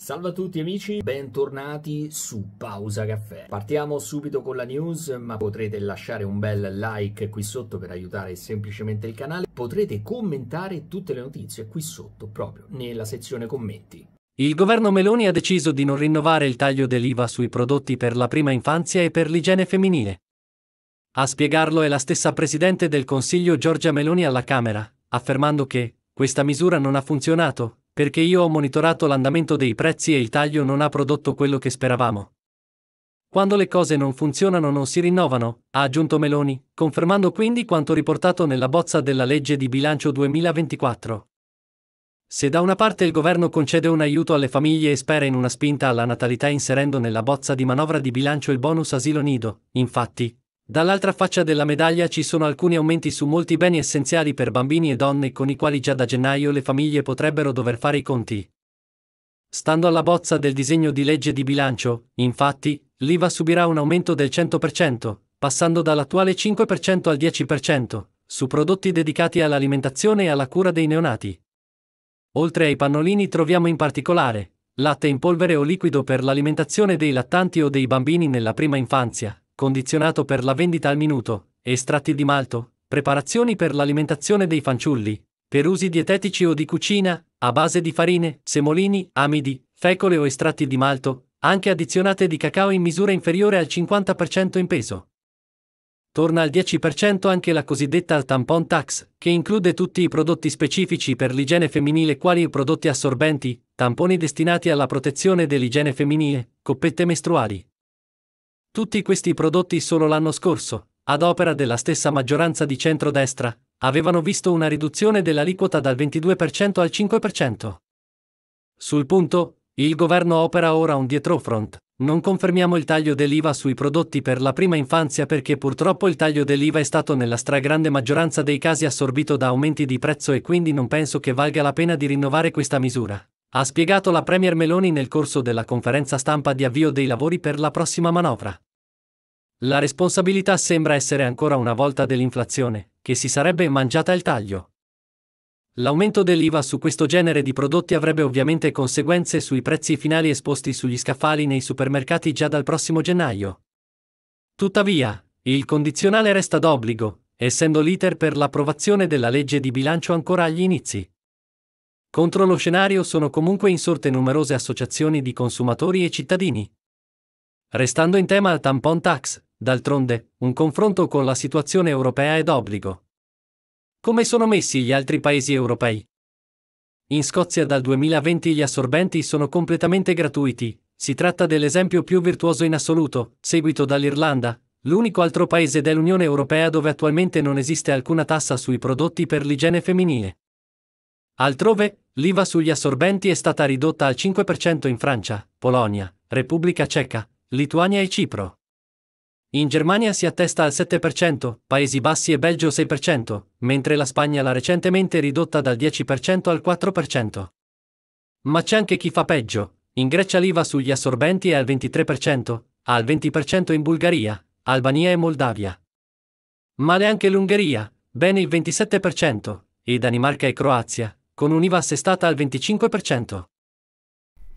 Salve a tutti amici, bentornati su Pausa Caffè. Partiamo subito con la news, ma potrete lasciare un bel like qui sotto per aiutare semplicemente il canale. Potrete commentare tutte le notizie qui sotto, proprio nella sezione commenti. Il governo Meloni ha deciso di non rinnovare il taglio dell'IVA sui prodotti per la prima infanzia e per l'igiene femminile. A spiegarlo è la stessa Presidente del Consiglio Giorgia Meloni alla Camera, affermando che questa misura non ha funzionato, perché io ho monitorato l'andamento dei prezzi e il taglio non ha prodotto quello che speravamo. Quando le cose non funzionano non si rinnovano, ha aggiunto Meloni, confermando quindi quanto riportato nella bozza della legge di bilancio 2024. Se da una parte il governo concede un aiuto alle famiglie e spera in una spinta alla natalità inserendo nella bozza di manovra di bilancio il bonus asilo nido, infatti, Dall'altra faccia della medaglia ci sono alcuni aumenti su molti beni essenziali per bambini e donne con i quali già da gennaio le famiglie potrebbero dover fare i conti. Stando alla bozza del disegno di legge di bilancio, infatti, l'IVA subirà un aumento del 100%, passando dall'attuale 5% al 10%, su prodotti dedicati all'alimentazione e alla cura dei neonati. Oltre ai pannolini troviamo in particolare latte in polvere o liquido per l'alimentazione dei lattanti o dei bambini nella prima infanzia, condizionato per la vendita al minuto, estratti di malto, preparazioni per l'alimentazione dei fanciulli, per usi dietetici o di cucina, a base di farine, semolini, amidi, fecole o estratti di malto, anche addizionate di cacao in misura inferiore al 50% in peso. Torna al 10% anche la cosiddetta tampon tax, che include tutti i prodotti specifici per l'igiene femminile quali i prodotti assorbenti, tamponi destinati alla protezione dell'igiene femminile, coppette mestruali, tutti questi prodotti solo l'anno scorso, ad opera della stessa maggioranza di centrodestra, avevano visto una riduzione dell'aliquota dal 22% al 5%. Sul punto, il governo opera ora un dietrofront. Non confermiamo il taglio dell'IVA sui prodotti per la prima infanzia perché purtroppo il taglio dell'IVA è stato nella stragrande maggioranza dei casi assorbito da aumenti di prezzo e quindi non penso che valga la pena di rinnovare questa misura. Ha spiegato la Premier Meloni nel corso della conferenza stampa di avvio dei lavori per la prossima manovra. La responsabilità sembra essere ancora una volta dell'inflazione, che si sarebbe mangiata il taglio. L'aumento dell'IVA su questo genere di prodotti avrebbe ovviamente conseguenze sui prezzi finali esposti sugli scaffali nei supermercati già dal prossimo gennaio. Tuttavia, il condizionale resta d'obbligo, essendo l'iter per l'approvazione della legge di bilancio ancora agli inizi. Contro lo scenario sono comunque insorte numerose associazioni di consumatori e cittadini. Restando in tema al tampon tax, D'altronde, un confronto con la situazione europea è d'obbligo. Come sono messi gli altri paesi europei? In Scozia dal 2020 gli assorbenti sono completamente gratuiti, si tratta dell'esempio più virtuoso in assoluto, seguito dall'Irlanda, l'unico altro paese dell'Unione Europea dove attualmente non esiste alcuna tassa sui prodotti per l'igiene femminile. Altrove, l'IVA sugli assorbenti è stata ridotta al 5% in Francia, Polonia, Repubblica Ceca, Lituania e Cipro. In Germania si attesta al 7%, Paesi Bassi e Belgio 6%, mentre la Spagna l'ha recentemente ridotta dal 10% al 4%. Ma c'è anche chi fa peggio. In Grecia l'IVA sugli assorbenti è al 23%, al 20% in Bulgaria, Albania e Moldavia. Male anche l'Ungheria, bene il 27%, e Danimarca e Croazia, con un'IVA assestata al 25%.